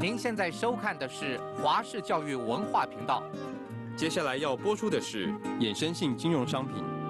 您现在收看的是华视教育文化频道，接下来要播出的是衍生性金融商品。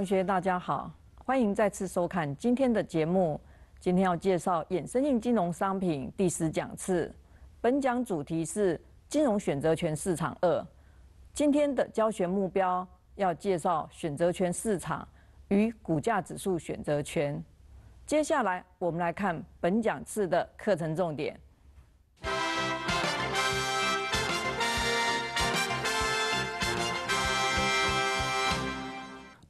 同学大家好，欢迎再次收看今天的节目。今天要介绍衍生性金融商品第十讲次，本讲主题是金融选择权市场二。今天的教学目标要介绍选择权市场与股价指数选择权。接下来我们来看本讲次的课程重点。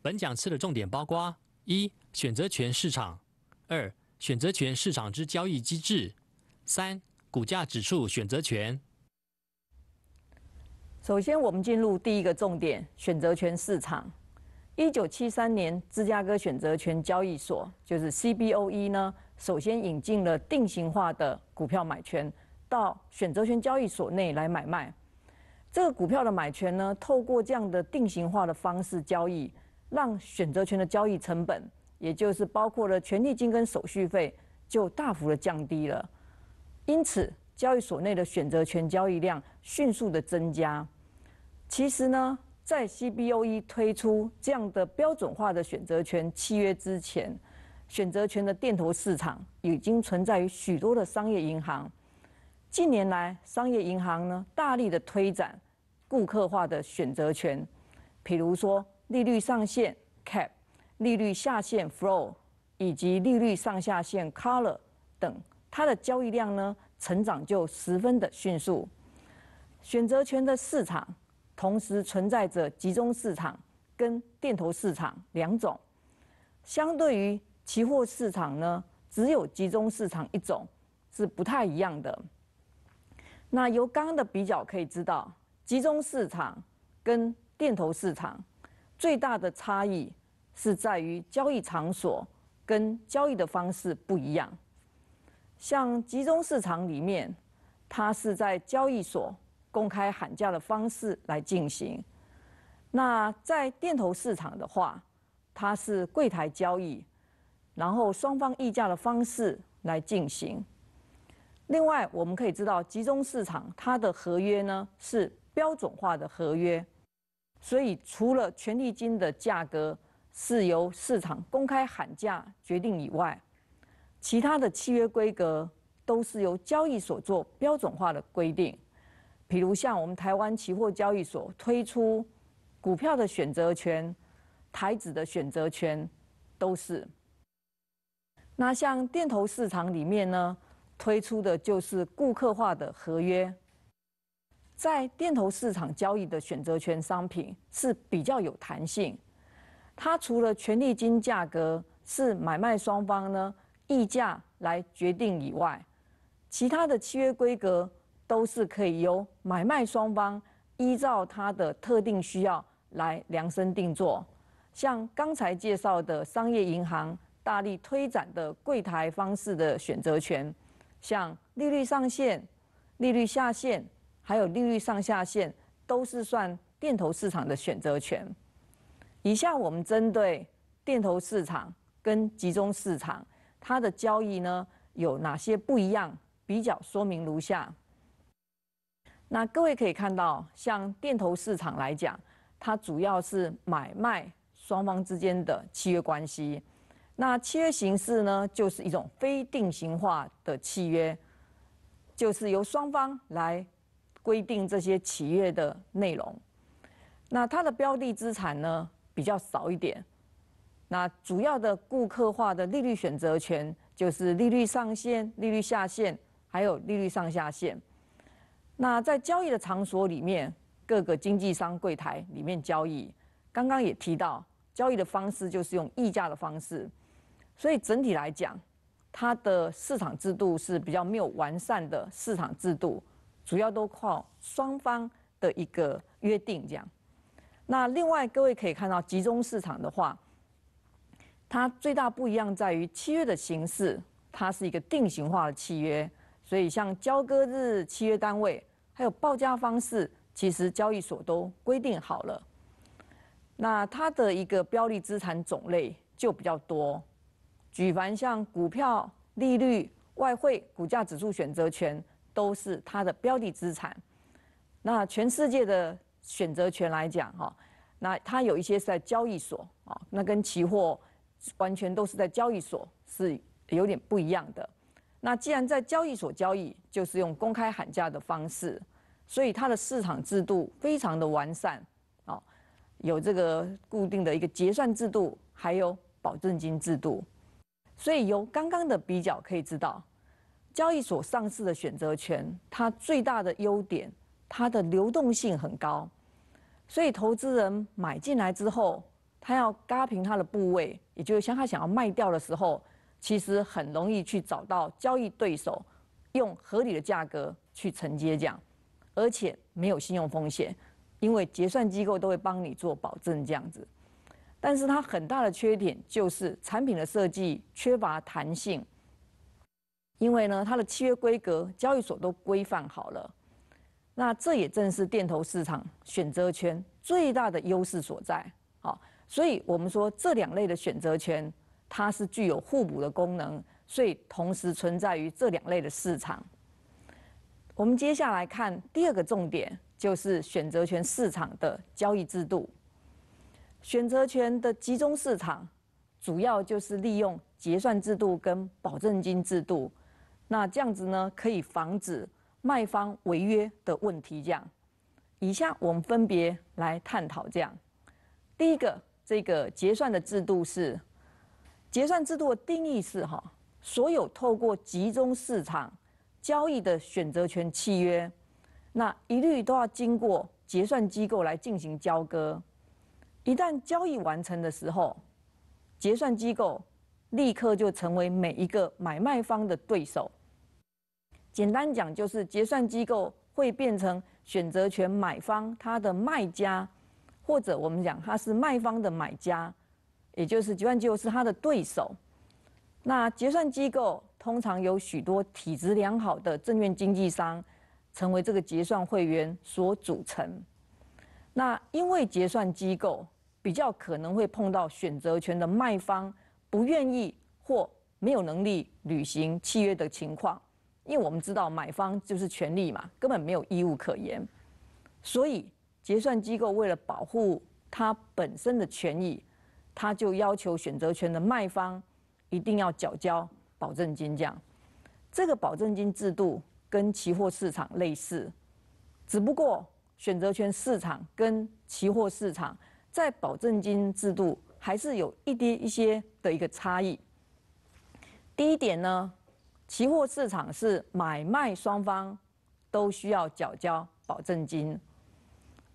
本讲次的重点包括：一、选择权市场；二、选择权市场之交易机制；三、股价指数选择权。首先，我们进入第一个重点——选择权市场。一九七三年，芝加哥选择权交易所（就是 CBOE） 呢，首先引进了定型化的股票买权到选择权交易所内来买卖。这个股票的买权呢，透过这样的定型化的方式交易。让选择权的交易成本，也就是包括了权利金跟手续费，就大幅的降低了。因此，交易所内的选择权交易量迅速的增加。其实呢，在 CBOE 推出这样的标准化的选择权契约之前，选择权的电投市场已经存在于许多的商业银行。近年来，商业银行呢大力的推展顾客化的选择权，譬如说。利率上限 cap、利率下限 floor 以及利率上下限 c o l o r 等，它的交易量呢，成长就十分的迅速。选择权的市场同时存在着集中市场跟电投市场两种，相对于期货市场呢，只有集中市场一种是不太一样的。那由刚刚的比较可以知道，集中市场跟电投市场。最大的差异是在于交易场所跟交易的方式不一样。像集中市场里面，它是在交易所公开喊价的方式来进行；那在电头市场的话，它是柜台交易，然后双方议价的方式来进行。另外，我们可以知道集中市场它的合约呢是标准化的合约。所以，除了权利金的价格是由市场公开喊价决定以外，其他的契约规格都是由交易所做标准化的规定。比如像我们台湾期货交易所推出股票的选择权、台子的选择权，都是。那像电投市场里面呢，推出的就是顾客化的合约。在电投市场交易的选择权商品是比较有弹性。它除了权利金价格是买卖双方呢议价来决定以外，其他的契约规格都是可以由买卖双方依照它的特定需要来量身定做。像刚才介绍的商业银行大力推展的柜台方式的选择权，像利率上限、利率下限。还有利率上下限都是算电投市场的选择权。以下我们针对电投市场跟集中市场它的交易呢有哪些不一样？比较说明如下。那各位可以看到，像电投市场来讲，它主要是买卖双方之间的契约关系。那契约形式呢，就是一种非定型化的契约，就是由双方来。规定这些企业的内容，那它的标的资产呢比较少一点，那主要的顾客化的利率选择权就是利率上限、利率下限，还有利率上下限。那在交易的场所里面，各个经纪商柜台里面交易，刚刚也提到交易的方式就是用溢价的方式，所以整体来讲，它的市场制度是比较没有完善的市场制度。主要都靠双方的一个约定，这样。那另外各位可以看到，集中市场的话，它最大不一样在于契约的形式，它是一个定型化的契约，所以像交割日、契约单位，还有报价方式，其实交易所都规定好了。那它的一个标的资产种类就比较多，举凡像股票、利率、外汇、股价指数、选择权。都是它的标的资产。那全世界的选择权来讲，哈，那它有一些是在交易所啊，那跟期货完全都是在交易所是有点不一样的。那既然在交易所交易，就是用公开喊价的方式，所以它的市场制度非常的完善啊，有这个固定的一个结算制度，还有保证金制度。所以由刚刚的比较可以知道。交易所上市的选择权，它最大的优点，它的流动性很高，所以投资人买进来之后，他要平他的部位，也就是像他想要卖掉的时候，其实很容易去找到交易对手，用合理的价格去承接这样，而且没有信用风险，因为结算机构都会帮你做保证这样子。但是它很大的缺点就是产品的设计缺乏弹性。因为呢，它的契约规格，交易所都规范好了。那这也正是电投市场选择权最大的优势所在。好，所以我们说这两类的选择权，它是具有互补的功能，所以同时存在于这两类的市场。我们接下来看第二个重点，就是选择权市场的交易制度。选择权的集中市场，主要就是利用结算制度跟保证金制度。那这样子呢，可以防止卖方违约的问题。这样，以下我们分别来探讨这样。第一个，这个结算的制度是，结算制度的定义是哈，所有透过集中市场交易的选择权契约，那一律都要经过结算机构来进行交割。一旦交易完成的时候，结算机构立刻就成为每一个买卖方的对手。简单讲，就是结算机构会变成选择权买方，他的卖家，或者我们讲他是卖方的买家，也就是结算机构是他的对手。那结算机构通常有许多体质良好的证券经纪商，成为这个结算会员所组成。那因为结算机构比较可能会碰到选择权的卖方不愿意或没有能力履行契约的情况。因为我们知道买方就是权利嘛，根本没有义务可言，所以结算机构为了保护它本身的权益，它就要求选择权的卖方一定要缴交保证金。这样，这个保证金制度跟期货市场类似，只不过选择权市场跟期货市场在保证金制度还是有一啲一些的一个差异。第一点呢？期货市场是买卖双方都需要缴交保证金，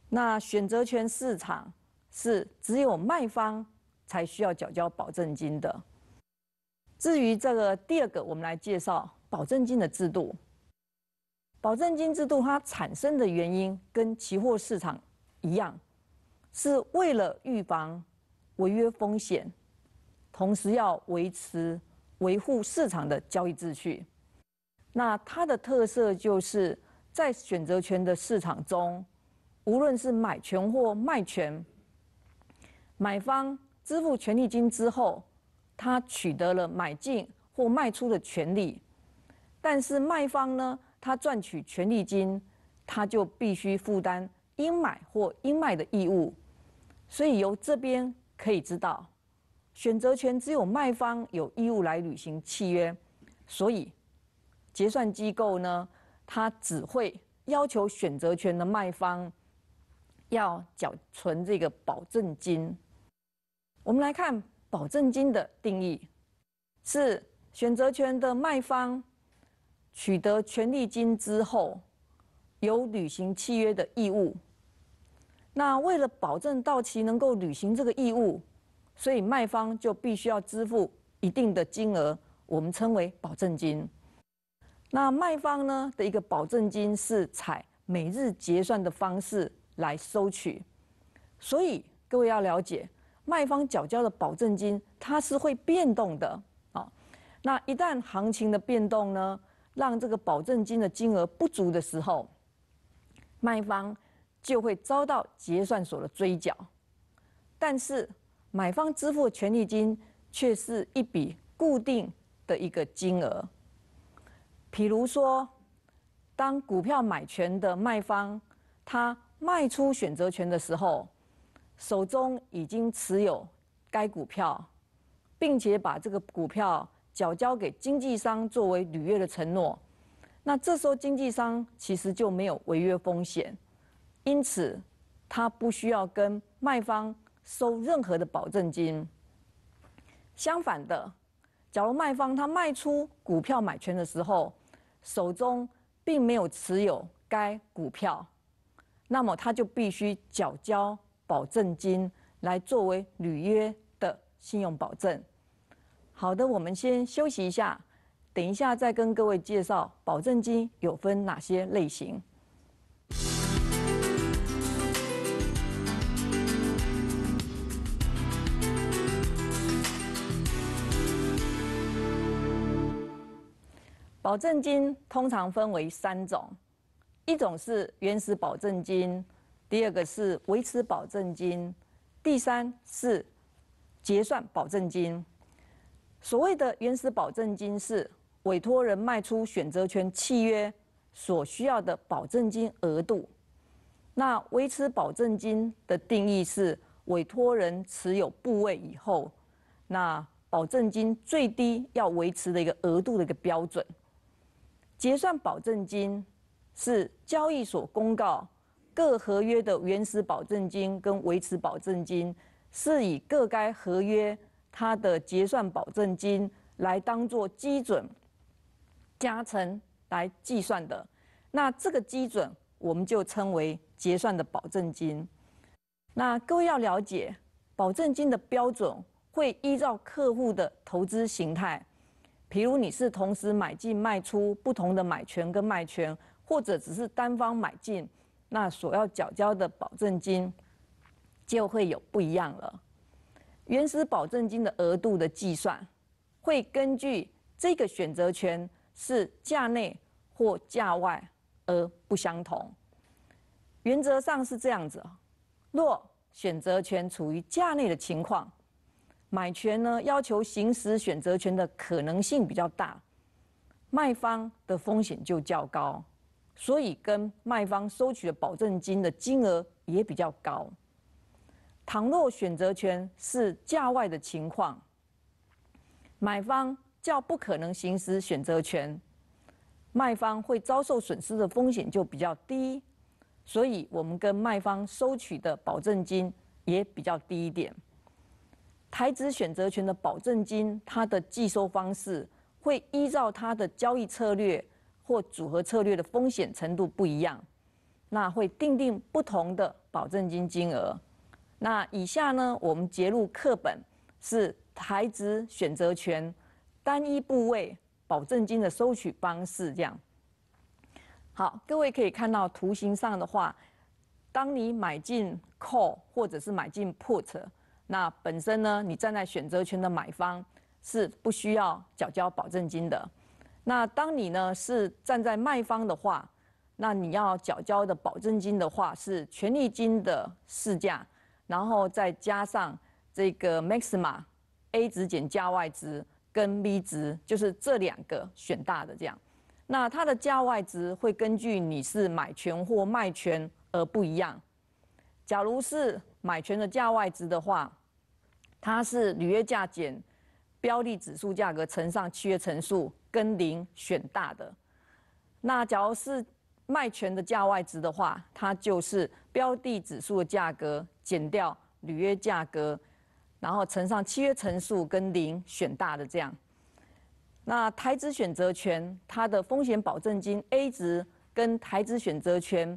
那选择权市场是只有卖方才需要缴交保证金的。至于这个第二个，我们来介绍保证金的制度。保证金制度它产生的原因跟期货市场一样，是为了预防违约风险，同时要维持。维护市场的交易秩序。那它的特色就是在选择权的市场中，无论是买权或卖权，买方支付权利金之后，他取得了买进或卖出的权利。但是卖方呢，他赚取权利金，他就必须负担应买或应卖的义务。所以由这边可以知道。选择权只有卖方有义务来履行契约，所以结算机构呢，它只会要求选择权的卖方要缴存这个保证金。我们来看保证金的定义：是选择权的卖方取得权利金之后，有履行契约的义务。那为了保证到期能够履行这个义务，所以卖方就必须要支付一定的金额，我们称为保证金。那卖方呢的一个保证金是采每日结算的方式来收取，所以各位要了解，卖方缴交的保证金它是会变动的啊。那一旦行情的变动呢，让这个保证金的金额不足的时候，卖方就会遭到结算所的追缴，但是。买方支付权利金，却是一笔固定的一个金额。譬如说，当股票买权的卖方他卖出选择权的时候，手中已经持有该股票，并且把这个股票缴交给经纪商作为履约的承诺。那这时候经纪商其实就没有违约风险，因此他不需要跟卖方。收任何的保证金。相反的，假如卖方他卖出股票买权的时候，手中并没有持有该股票，那么他就必须缴交保证金来作为履约的信用保证。好的，我们先休息一下，等一下再跟各位介绍保证金有分哪些类型。保证金通常分为三种，一种是原始保证金，第二个是维持保证金，第三是结算保证金。所谓的原始保证金是委托人卖出选择权契约所需要的保证金额度。那维持保证金的定义是委托人持有部位以后，那保证金最低要维持的一个额度的一个标准。结算保证金是交易所公告各合约的原始保证金跟维持保证金，是以各该合约它的结算保证金来当做基准加成来计算的。那这个基准我们就称为结算的保证金。那各位要了解，保证金的标准会依照客户的投资形态。譬如你是同时买进卖出不同的买权跟卖权，或者只是单方买进，那所要缴交的保证金就会有不一样了。原始保证金的额度的计算会根据这个选择权是价内或价外而不相同。原则上是这样子若选择权处于价内的情况。买权呢，要求行使选择权的可能性比较大，卖方的风险就较高，所以跟卖方收取的保证金的金额也比较高。倘若选择权是价外的情况，买方较不可能行使选择权，卖方会遭受损失的风险就比较低，所以我们跟卖方收取的保证金也比较低一点。台指选择权的保证金，它的计收方式会依照它的交易策略或组合策略的风险程度不一样，那会定定不同的保证金金额。那以下呢，我们截入课本是台指选择权单一部位保证金的收取方式。这样，好，各位可以看到图形上的话，当你买进 call 或者是买进 put。那本身呢，你站在选择权的买方是不需要缴交保证金的。那当你呢是站在卖方的话，那你要缴交的保证金的话是权利金的市价，然后再加上这个 max 码 A 值减价外值跟 V 值，就是这两个选大的这样。那它的价外值会根据你是买权或卖权而不一样。假如是买权的价外值的话，它是履约价减标的指数价格乘上契约乘数跟零选大的。那假如是卖权的价外值的话，它就是标的指数的价格减掉履约价格，然后乘上契约乘数跟零选大的这样。那台资选择权它的风险保证金 A 值跟台资选择权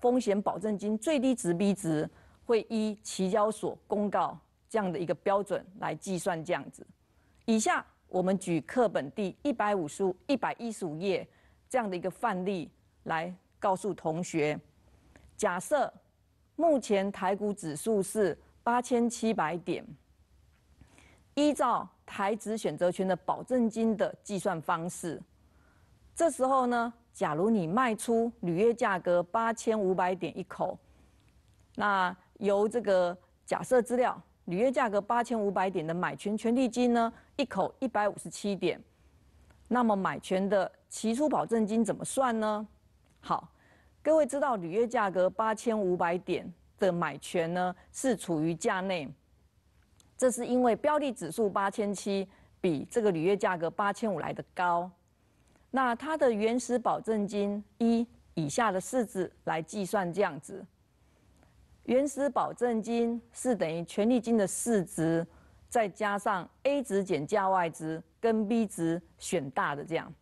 风险保证金最低值 B 值。会依期交所公告这样的一个标准来计算这样子。以下我们举课本第一百五十五、一百一十五页这样的一个范例来告诉同学：假设目前台股指数是八千七百点，依照台指选择权的保证金的计算方式，这时候呢，假如你卖出履约价格八千五百点一口，那由这个假设资料，履约价格八千五百点的买权权利金呢，一口一百五十七点。那么买权的期初保证金怎么算呢？好，各位知道履约价格八千五百点的买权呢，是处于价内。这是因为标的指数八千七比这个履约价格八千五来的高。那它的原始保证金一以下的式子来计算这样子。原始保证金是等于权利金的市值，再加上 A 值减价外值跟 B 值选大的这样。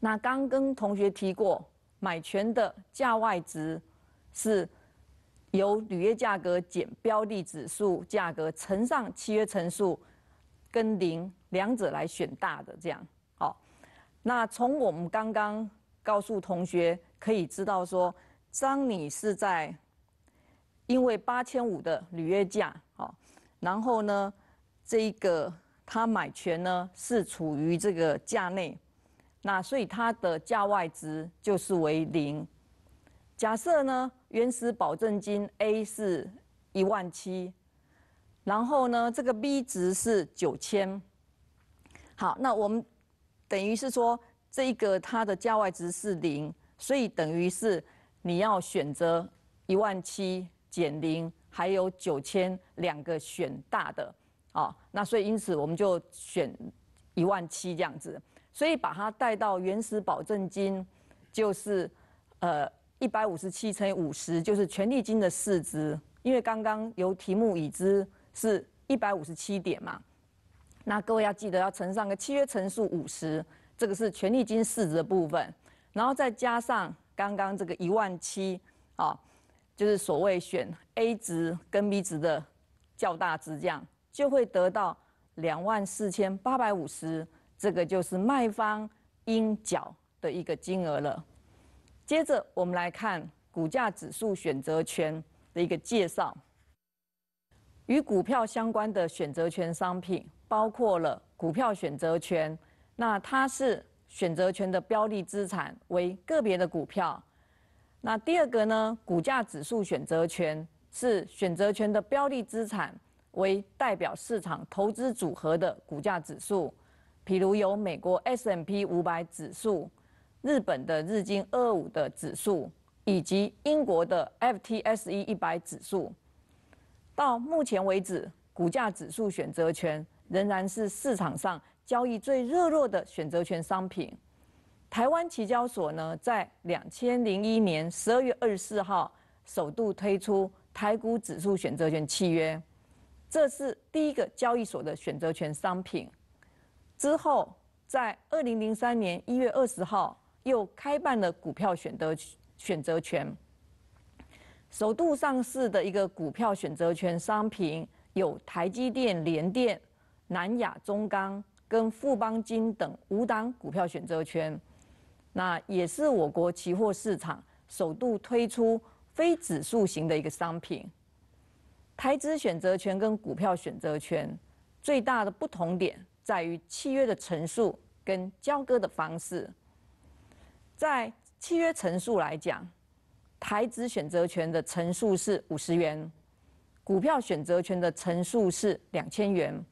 那刚跟同学提过，买权的价外值是由履约价格减标的指数价格乘上契约乘数，跟零两者来选大的这样。好，那从我们刚刚告诉同学可以知道说，当你是在因为八千五的履约价，好，然后呢，这一个他买权呢是处于这个价内，那所以它的价外值就是为零。假设呢原始保证金 A 是一万七，然后呢这个 B 值是九千，好，那我们等于是说这一个它的价外值是零，所以等于是你要选择一万七。减零还有九千两个选大的，哦，那所以因此我们就选一万七这样子，所以把它带到原始保证金，就是呃一百五十七乘以五十，就是权利金的市值，因为刚刚由题目已知是一百五十七点嘛，那各位要记得要乘上个契约乘数五十，这个是权利金市值的部分，然后再加上刚刚这个一万七，哦。就是所谓选 A 值跟 B 值的较大值，这样就会得到两万四千八百五十，这个就是卖方应缴的一个金额了。接着我们来看股价指数选择权的一个介绍。与股票相关的选择权商品，包括了股票选择权，那它是选择权的标的资产为个别的股票。那第二个呢？股价指数选择权是选择权的标的资产为代表市场投资组合的股价指数，譬如有美国 S M P 五百指数、日本的日经二二五的指数，以及英国的 F T S E 一百指数。到目前为止，股价指数选择权仍然是市场上交易最热络的选择权商品。台湾期交所呢，在两千零一年十二月二十四号首度推出台股指数选择权契约，这是第一个交易所的选择权商品。之后，在二零零三年一月二十号又开办了股票选择选择权，首度上市的一个股票选择权商品有台积电、联电、南亚、中钢跟富邦金等五档股票选择权。那也是我国期货市场首度推出非指数型的一个商品。台资选择权跟股票选择权最大的不同点在于契约的乘数跟交割的方式。在契约乘数来讲，台资选择权的乘数是五十元，股票选择权的乘数是两千元。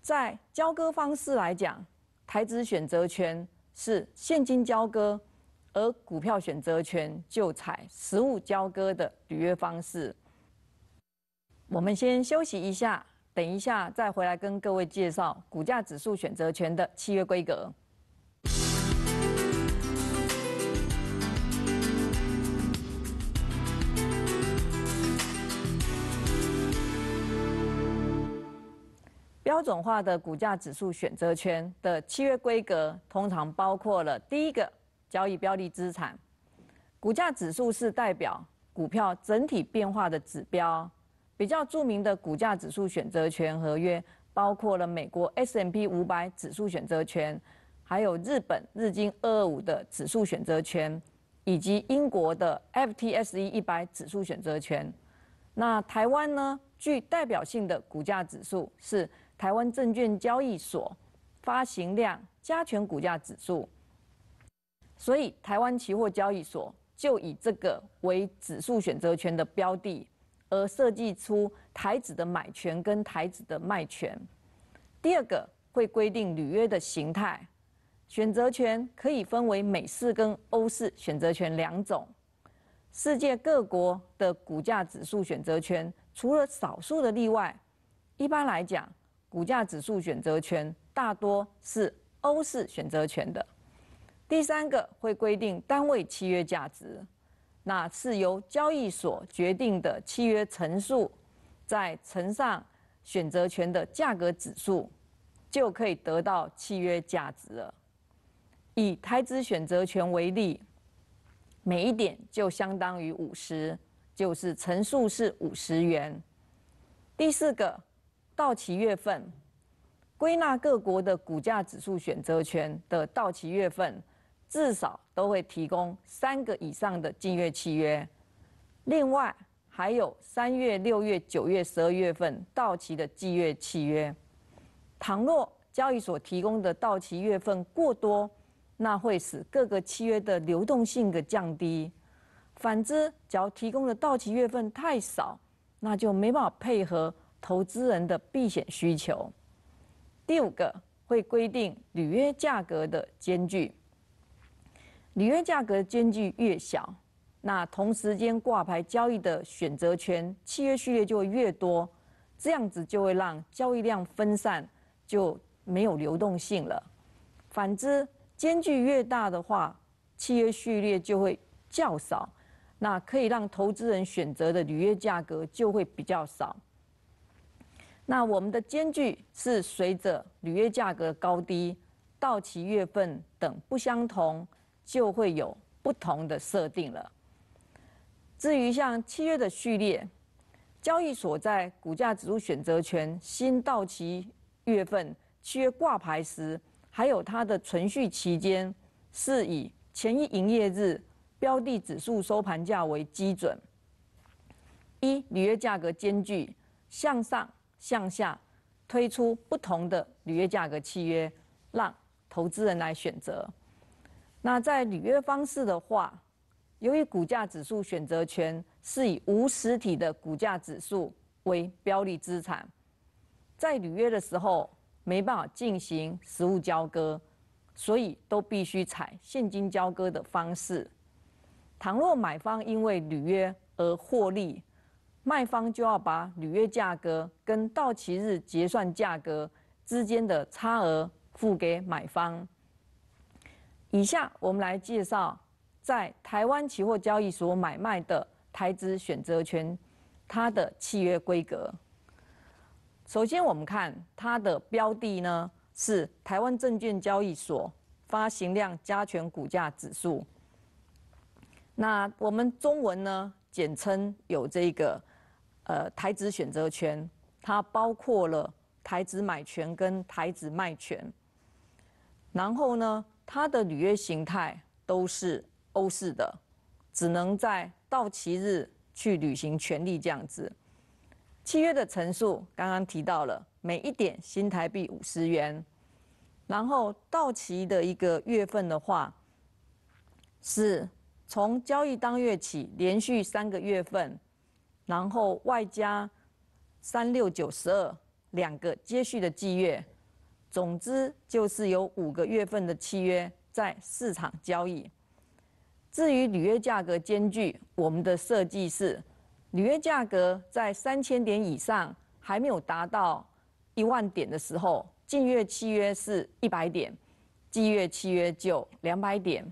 在交割方式来讲，台资选择权。是现金交割，而股票选择权就采实物交割的履约方式。我们先休息一下，等一下再回来跟各位介绍股价指数选择权的契约规格。标准化的股价指数选择权的契约规格，通常包括了第一个交易标的资产。股价指数是代表股票整体变化的指标。比较著名的股价指数选择权合约，包括了美国 S M P 五百指数选择权，还有日本日经二二五的指数选择权，以及英国的 F T S E 一百指数选择权。那台湾呢？具代表性的股价指数是。台湾证券交易所发行量加权股价指数，所以台湾期货交易所就以这个为指数选择权的标的，而设计出台子的买权跟台子的卖权。第二个会规定履约的形态，选择权可以分为美式跟欧式选择权两种。世界各国的股价指数选择权，除了少数的例外，一般来讲。股价指数选择权大多是欧式选择权的。第三个会规定单位契约价值，那是由交易所决定的契约乘数，在乘上选择权的价格指数，就可以得到契约价值了。以台资选择权为例，每一点就相当于五十，就是乘数是五十元。第四个。到期月份，归纳各国的股价指数选择权的到期月份，至少都会提供三个以上的近月契约。另外，还有三月、六月、九月、十二月份到期的季月契约。倘若交易所提供的到期月份过多，那会使各个契约的流动性个降低；反之，只要提供的到期月份太少，那就没办法配合。投资人的避险需求。第五个会规定履约价格的间距，履约价格间距越小，那同时间挂牌交易的选择权契约序列就会越多，这样子就会让交易量分散，就没有流动性了。反之，间距越大的话，契约序列就会较少，那可以让投资人选择的履约价格就会比较少。那我们的间距是随着履约价格高低、到期月份等不相同，就会有不同的设定了。至于像七月的序列，交易所在股价指数选择权新到期月份七月挂牌时，还有它的存续期间是以前一营业日标的指数收盘价为基准。一履约价格间距向上。向下推出不同的履约价格契约，让投资人来选择。那在履约方式的话，由于股价指数选择权是以无实体的股价指数为标的资产，在履约的时候没办法进行实物交割，所以都必须采现金交割的方式。倘若买方因为履约而获利。卖方就要把履约价格跟到期日结算价格之间的差额付给买方。以下我们来介绍在台湾期货交易所买卖的台资选择权，它的契约规格。首先，我们看它的标的呢是台湾证券交易所发行量加权股价指数。那我们中文呢简称有这个。呃，台子选择权，它包括了台子买权跟台子卖权，然后呢，它的履约形态都是欧式的，只能在到期日去履行权利这样子。契约的陈述刚刚提到了，每一点新台币五十元，然后到期的一个月份的话，是从交易当月起连续三个月份。然后外加三六九十二两个接续的季月，总之就是有五个月份的契约在市场交易。至于履约价格间距，我们的设计是：履约价格在三千点以上还没有达到一万点的时候，近月契约是一百点，季月契约就两百点。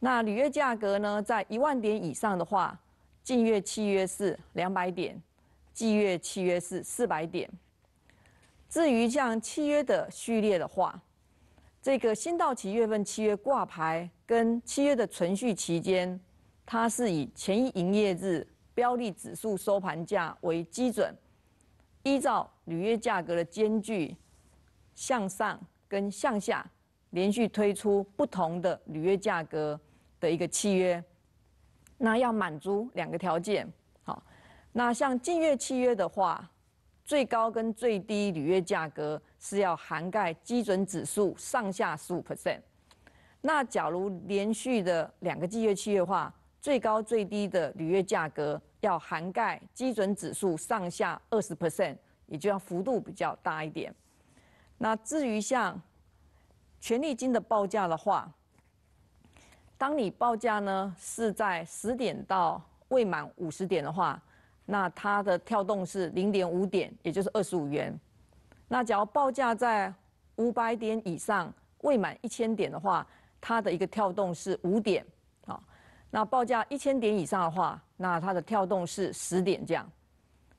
那履约价格呢，在一万点以上的话。近月契约是两百点，季月契约是四百点。至于像契约的序列的话，这个新到期月份契约挂牌跟契约的存续期间，它是以前一营业日标的指数收盘价为基准，依照履约价格的间距向上跟向下连续推出不同的履约价格的一个契约。那要满足两个条件，好，那像近月契约的话，最高跟最低履约价格是要涵盖基准指数上下十五 percent。那假如连续的两个季月契约的话，最高最低的履约价格要涵盖基准指数上下二十 percent，也就要幅度比较大一点。那至于像权利金的报价的话，当你报价呢是在十点到未满五十点的话，那它的跳动是零点五点，也就是二十五元。那只要报价在五百点以上，未满一千点的话，它的一个跳动是五点。好，那报价一千点以上的话，那它的跳动是十点这样。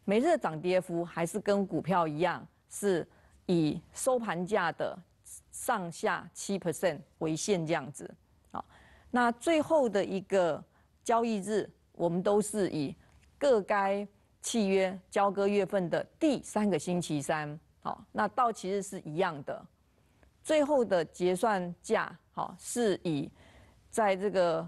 每日的涨跌幅还是跟股票一样，是以收盘价的上下七 percent 为限这样子。那最后的一个交易日，我们都是以各该契约交割月份的第三个星期三，好，那到期日是一样的。最后的结算价，好，是以在这个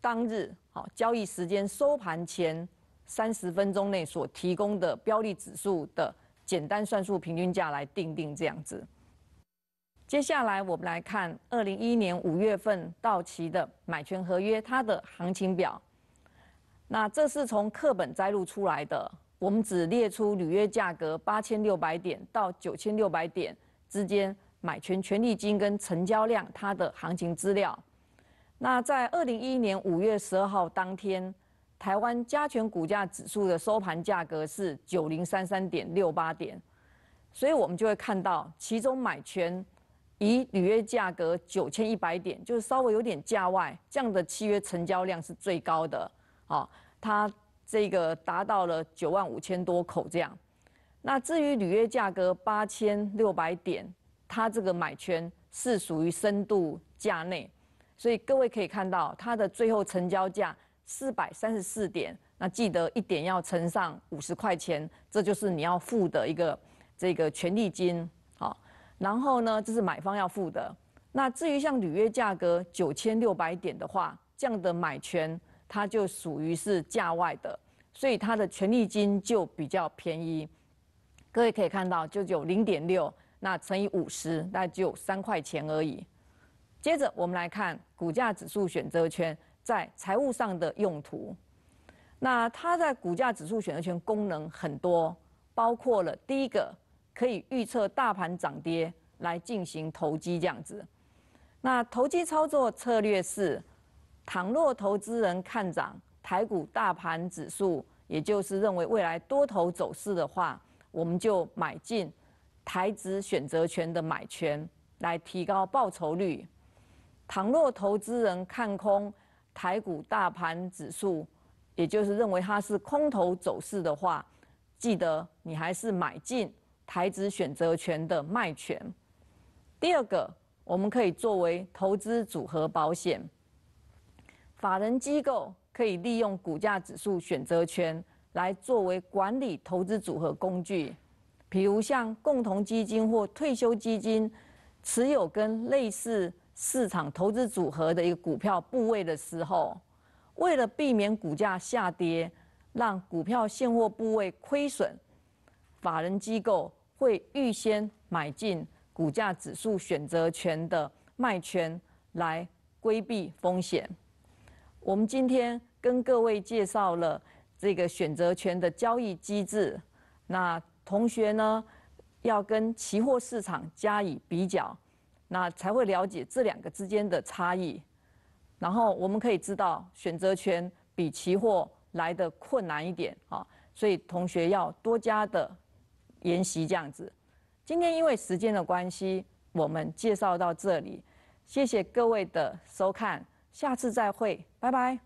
当日，好，交易时间收盘前三十分钟内所提供的标的指数的简单算术平均价来定定这样子。接下来我们来看二零一一年五月份到期的买权合约，它的行情表。那这是从课本摘录出来的，我们只列出履约价格八千六百点到九千六百点之间买权权利金跟成交量它的行情资料。那在二零一一年五月十二号当天，台湾加权股价指数的收盘价格是九零三三点六八点，所以我们就会看到其中买权。以履约价格九千一百点，就是稍微有点价外，这样的契约成交量是最高的，好，它这个达到了九万五千多口这样。那至于履约价格八千六百点，它这个买圈是属于深度价内，所以各位可以看到它的最后成交价四百三十四点，那记得一点要乘上五十块钱，这就是你要付的一个这个权利金。然后呢，这是买方要付的。那至于像履约价格九千六百点的话，这样的买权它就属于是价外的，所以它的权利金就比较便宜。各位可以看到，就有零点六，那乘以五十，那就三块钱而已。接着我们来看股价指数选择权在财务上的用途。那它在股价指数选择权功能很多，包括了第一个。可以预测大盘涨跌来进行投机，这样子。那投机操作策略是：倘若投资人看涨台股大盘指数，也就是认为未来多头走势的话，我们就买进台资选择权的买权来提高报酬率。倘若投资人看空台股大盘指数，也就是认为它是空头走势的话，记得你还是买进。台指选择权的卖权。第二个，我们可以作为投资组合保险。法人机构可以利用股价指数选择权来作为管理投资组合工具，比如像共同基金或退休基金持有跟类似市场投资组合的一个股票部位的时候，为了避免股价下跌让股票现货部位亏损，法人机构。会预先买进股价指数选择权的卖权来规避风险。我们今天跟各位介绍了这个选择权的交易机制，那同学呢要跟期货市场加以比较，那才会了解这两个之间的差异。然后我们可以知道选择权比期货来的困难一点啊，所以同学要多加的。研习这样子，今天因为时间的关系，我们介绍到这里，谢谢各位的收看，下次再会，拜拜。